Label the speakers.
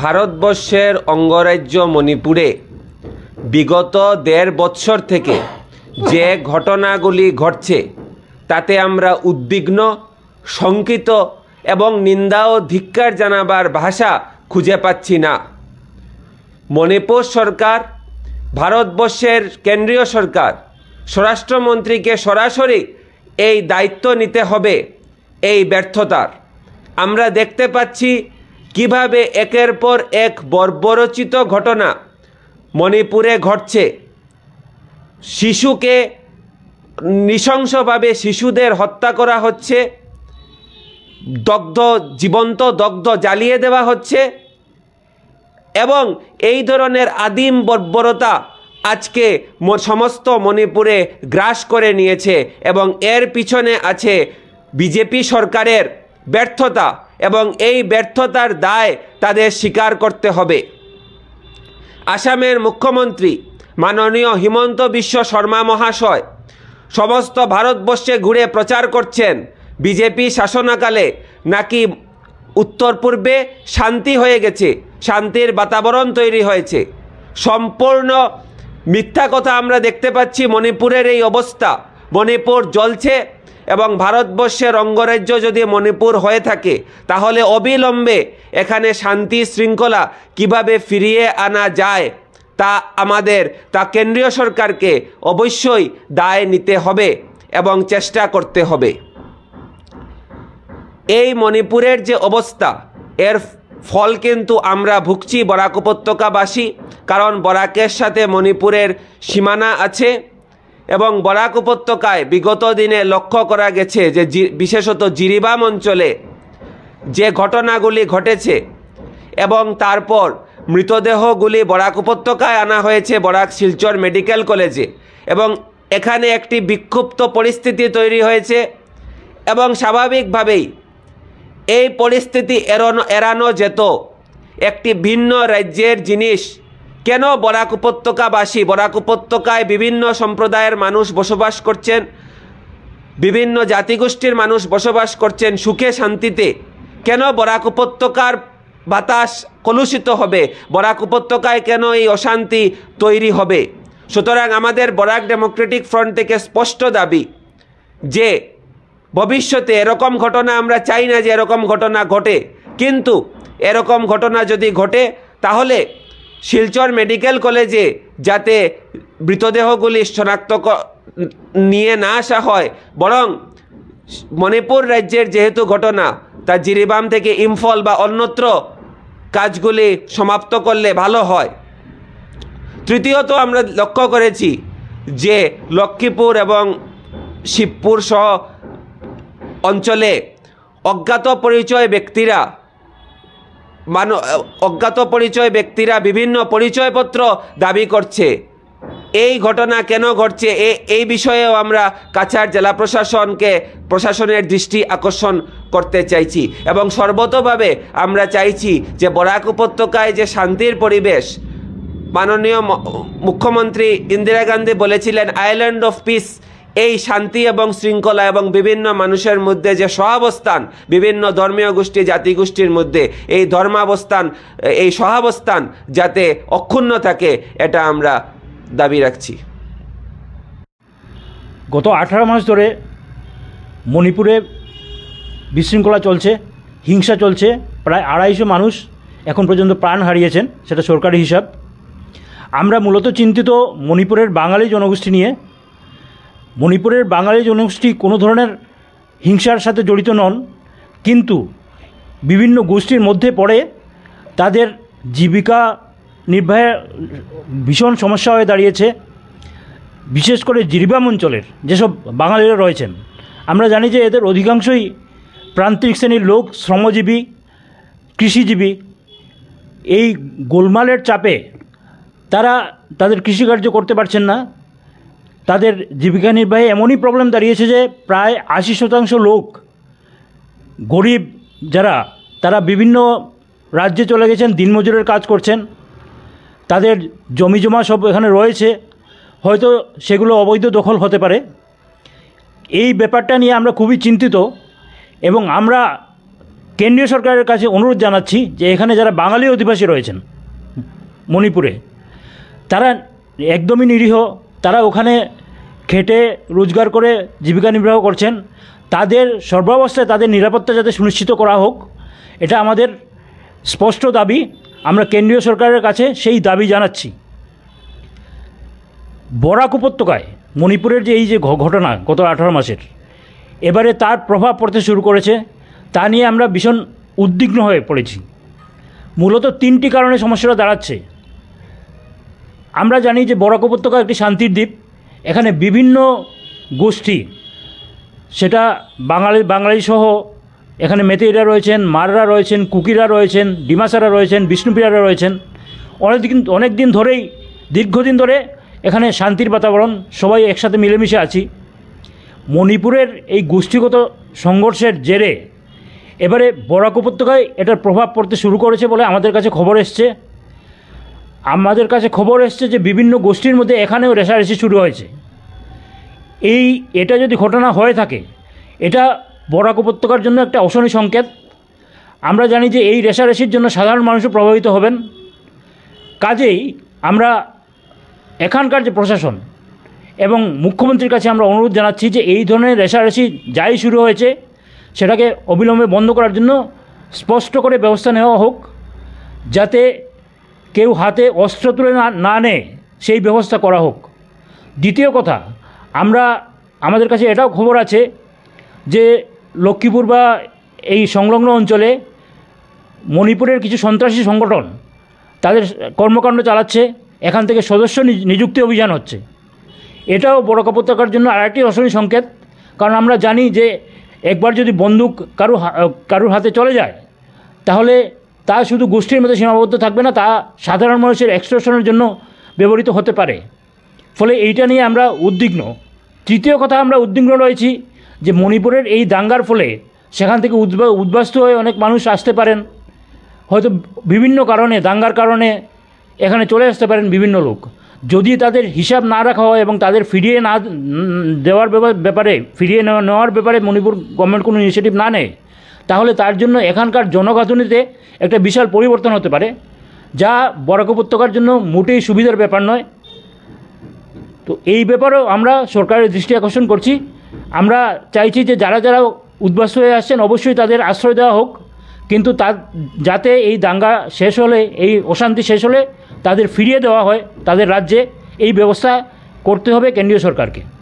Speaker 1: ভারতবর্ষের অঙ্গরাজ্য মণিপুরে বিগত দেড় বৎসর থেকে যে ঘটনাগুলি ঘটছে তাতে আমরা উদ্বিগ্ন শঙ্কিত এবং নিন্দা ও ধিক্কার জানাবার ভাষা খুঁজে পাচ্ছি না মণিপুর সরকার ভারতবর্ষের কেন্দ্রীয় সরকার স্বরাষ্ট্রমন্ত্রীকে সরাসরি এই দায়িত্ব নিতে হবে এই ব্যর্থতার আমরা দেখতে পাচ্ছি কিভাবে একের পর এক বর্বরচিত ঘটনা মণিপুরে ঘটছে শিশুকে নৃশংসভাবে শিশুদের হত্যা করা হচ্ছে দগ্ধ জীবন্ত দগ্ধ জ্বালিয়ে দেওয়া হচ্ছে এবং এই ধরনের আদিম বর্বরতা আজকে সমস্ত মণিপুরে গ্রাস করে নিয়েছে এবং এর পিছনে আছে বিজেপি সরকারের ব্যর্থতা এবং এই ব্যর্থতার দায় তাদের স্বীকার করতে হবে আসামের মুখ্যমন্ত্রী মাননীয় হিমন্ত বিশ্ব শর্মা মহাশয় সমস্ত ভারতবর্ষে ঘুরে প্রচার করছেন বিজেপি শাসনাকালে নাকি উত্তর পূর্বে শান্তি হয়ে গেছে শান্তির বাতাবরণ তৈরি হয়েছে সম্পূর্ণ মিথ্যা কথা আমরা দেখতে পাচ্ছি মণিপুরের এই অবস্থা মণিপুর জ্বলছে এবং ভারতবর্ষের অঙ্গরাজ্য যদি মণিপুর হয়ে থাকে তাহলে অবিলম্বে এখানে শান্তি শৃঙ্খলা কিভাবে ফিরিয়ে আনা যায় তা আমাদের তা কেন্দ্রীয় সরকারকে অবশ্যই দায় নিতে হবে এবং চেষ্টা করতে হবে এই মণিপুরের যে অবস্থা এর ফল কিন্তু আমরা ভুগছি বরাক উপত্যকাবাসী কারণ বরাকের সাথে মণিপুরের সীমানা আছে এবং বরাক উপত্যকায় বিগত দিনে লক্ষ্য করা গেছে যে বিশেষত জিরিবাম অঞ্চলে যে ঘটনাগুলি ঘটেছে এবং তারপর মৃতদেহগুলি বরাক উপত্যকায় আনা হয়েছে বরাক শিলচর মেডিকেল কলেজে এবং এখানে একটি বিক্ষুব্ধ পরিস্থিতি তৈরি হয়েছে এবং স্বাভাবিকভাবেই এই পরিস্থিতি এড়ানো এড়ানো যেত একটি ভিন্ন রাজ্যের জিনিস কেন বরাক উপত্যকাবাসী বরাক উপত্যকায় বিভিন্ন সম্প্রদায়ের মানুষ বসবাস করছেন বিভিন্ন জাতিগোষ্ঠীর মানুষ বসবাস করছেন সুখে শান্তিতে কেন বরাক উপত্যকার বাতাস কলুষিত হবে বরাক উপত্যকায় কেন এই অশান্তি তৈরি হবে সুতরাং আমাদের বরাক ডেমোক্রেটিক ফ্রন্ট থেকে স্পষ্ট দাবি যে ভবিষ্যতে এরকম ঘটনা আমরা চাই না যে এরকম ঘটনা ঘটে কিন্তু এরকম ঘটনা যদি ঘটে তাহলে শিলচর মেডিকেল কলেজে যাতে মৃতদেহগুলি শনাক্ত নিয়ে না আসা হয় বরং মণিপুর রাজ্যের যেহেতু ঘটনা তা জিরিবাম থেকে ইম্ফল বা অন্যত্র কাজগুলি সমাপ্ত করলে ভালো হয় তৃতীয়ত আমরা লক্ষ্য করেছি যে লক্ষ্মীপুর এবং শিবপুর সহ অঞ্চলে অজ্ঞাত পরিচয় ব্যক্তিরা মান অজ্ঞাত পরিচয় ব্যক্তিরা বিভিন্ন পরিচয়পত্র দাবি করছে এই ঘটনা কেন ঘটছে এ এই বিষয়েও আমরা কাছাড় জেলা প্রশাসনকে প্রশাসনের দৃষ্টি আকর্ষণ করতে চাইছি এবং সর্বতভাবে আমরা চাইছি যে বরাক উপত্যকায় যে শান্তির পরিবেশ মাননীয় মুখ্যমন্ত্রী ইন্দিরা গান্ধী বলেছিলেন আইল্যান্ড অফ পিস এই শান্তি এবং শৃঙ্খলা এবং বিভিন্ন মানুষের মধ্যে যে সহাবস্থান বিভিন্ন ধর্মীয় গোষ্ঠী জাতিগোষ্ঠীর মধ্যে এই ধর্মাবস্থান এই সহাবস্থান যাতে অক্ষুণ্ণ থাকে এটা
Speaker 2: আমরা দাবি রাখছি গত আঠারো মাস ধরে মণিপুরে বিশৃঙ্খলা চলছে হিংসা চলছে প্রায় আড়াইশো মানুষ এখন পর্যন্ত প্রাণ হারিয়েছেন সেটা সরকারি হিসাব আমরা মূলত চিন্তিত মণিপুরের বাঙালি জনগোষ্ঠী নিয়ে মণিপুরের বাঙালি জনগোষ্ঠী কোনো ধরনের হিংসার সাথে জড়িত নন কিন্তু বিভিন্ন গোষ্ঠীর মধ্যে পড়ে তাদের জীবিকা নির্বাহে ভীষণ সমস্যা হয়ে দাঁড়িয়েছে বিশেষ করে জিরিবাম অঞ্চলের যেসব বাঙালিরা রয়েছেন আমরা জানি যে এদের অধিকাংশই প্রান্তিক শ্রেণীর লোক শ্রমজীবী কৃষিজীবী এই গোলমালের চাপে তারা তাদের কৃষিকার্য করতে পারছেন না তাদের জীবিকা নির্বাহী এমনই প্রবলেম দাঁড়িয়েছে যে প্রায় আশি শতাংশ লোক গরিব যারা তারা বিভিন্ন রাজ্যে চলে গেছেন দিনমজুরের কাজ করছেন তাদের জমি জমা সব এখানে রয়েছে হয়তো সেগুলো অবৈধ দখল হতে পারে এই ব্যাপারটা নিয়ে আমরা খুবই চিন্তিত এবং আমরা কেন্দ্রীয় সরকারের কাছে অনুরোধ জানাচ্ছি যে এখানে যারা বাঙালি অধিবাসী রয়েছেন মণিপুরে তারা একদমই নিরীহ তারা ওখানে খেটে রোজগার করে জীবিকা নির্বাহ করছেন তাদের সর্বাবস্থায় তাদের নিরাপত্তা যাতে সুনিশ্চিত করা হোক এটা আমাদের স্পষ্ট দাবি আমরা কেন্দ্রীয় সরকারের কাছে সেই দাবি জানাচ্ছি বরাক উপত্যকায় মণিপুরের যে এই যে ঘটনা গত আঠারো মাসের এবারে তার প্রভাব পড়তে শুরু করেছে তা নিয়ে আমরা ভীষণ উদ্বিগ্ন হয়ে পড়েছি মূলত তিনটি কারণে সমস্যাটা দাঁড়াচ্ছে আমরা জানি যে বরাক উপত্যকা একটি শান্তির দ্বীপ এখানে বিভিন্ন গোষ্ঠী সেটা বাঙালি বাঙালি সহ এখানে মেতেইরা রয়েছেন মাররা রয়েছেন কুকিরা রয়েছেন ডিমাসারা রয়েছেন বিষ্ণুপিরারা রয়েছেন অনেক দিন অনেক দিন ধরেই দীর্ঘদিন ধরে এখানে শান্তির বাতাবরণ সবাই একসাথে মিলেমিশে আছি মণিপুরের এই গোষ্ঠীগত সংঘর্ষের জেরে এবারে বরাক উপত্যকায় এটার প্রভাব পড়তে শুরু করেছে বলে আমাদের কাছে খবর এসছে আমাদের কাছে খবর এসছে যে বিভিন্ন গোষ্ঠীর মধ্যে এখানেও রেশারেশি শুরু হয়েছে এই এটা যদি ঘটনা হয়ে থাকে এটা বরাক উপত্যকার জন্য একটা অশনী সংকেত আমরা জানি যে এই রেশারেশির জন্য সাধারণ মানুষও প্রভাবিত হবেন কাজেই আমরা এখানকার যে প্রশাসন এবং মুখ্যমন্ত্রীর কাছে আমরা অনুরোধ জানাচ্ছি যে এই ধরনের রেশারেশি যাই শুরু হয়েছে সেটাকে অবিলম্বে বন্ধ করার জন্য স্পষ্ট করে ব্যবস্থা নেওয়া হোক যাতে কেউ হাতে অস্ত্র তুলে না নেয় সেই ব্যবস্থা করা হোক দ্বিতীয় কথা আমরা আমাদের কাছে এটাও খবর আছে যে লক্ষ্মীপুর বা এই সংলগ্ন অঞ্চলে মণিপুরের কিছু সন্ত্রাসী সংগঠন তাদের কর্মকাণ্ড চালাচ্ছে এখান থেকে সদস্য নিযুক্তি অভিযান হচ্ছে এটাও বড় উপত্যকার জন্য আরেকটি অশনী সংকেত কারণ আমরা জানি যে একবার যদি বন্দুক কারু কারুর হাতে চলে যায় তাহলে তা শুধু গোষ্ঠীর মধ্যে সীমাবদ্ধ থাকবে না তা সাধারণ মানুষের এক্সপ্রেশনের জন্য ব্যবহৃত হতে পারে ফলে এইটা নিয়ে আমরা উদ্বিগ্ন তৃতীয় কথা আমরা উদ্বিগ্ন রয়েছি যে মণিপুরের এই দাঙ্গার ফলে সেখান থেকে উদ্বা উদ্বাস্ত হয়ে অনেক মানুষ আসতে পারেন হয়তো বিভিন্ন কারণে দাঙ্গার কারণে এখানে চলে আসতে পারেন বিভিন্ন লোক যদি তাদের হিসাব না রাখা হয় এবং তাদের ফিরিয়ে না দেওয়ার ব্যাপারে ফিরিয়ে নেওয়ার ব্যাপারে মণিপুর গভর্নমেন্ট কোনো ইনিশিয়েটিভ না নেয় তাহলে তার জন্য এখানকার জনগাঁথনিতে একটা বিশাল পরিবর্তন হতে পারে যা বরাক উপত্যকার জন্য মোটেই সুবিধার ব্যাপার নয় তো এই ব্যাপারেও আমরা সরকারের দৃষ্টি আকর্ষণ করছি আমরা চাইছি যে যারা যারা উদ্বাস হয়ে আসছেন অবশ্যই তাদের আশ্রয় দেওয়া হোক কিন্তু তার যাতে এই দাঙ্গা শেষ হলে এই অশান্তি শেষ হলে তাদের ফিরিয়ে দেওয়া হয় তাদের রাজ্যে এই ব্যবস্থা করতে হবে কেন্দ্রীয় সরকারকে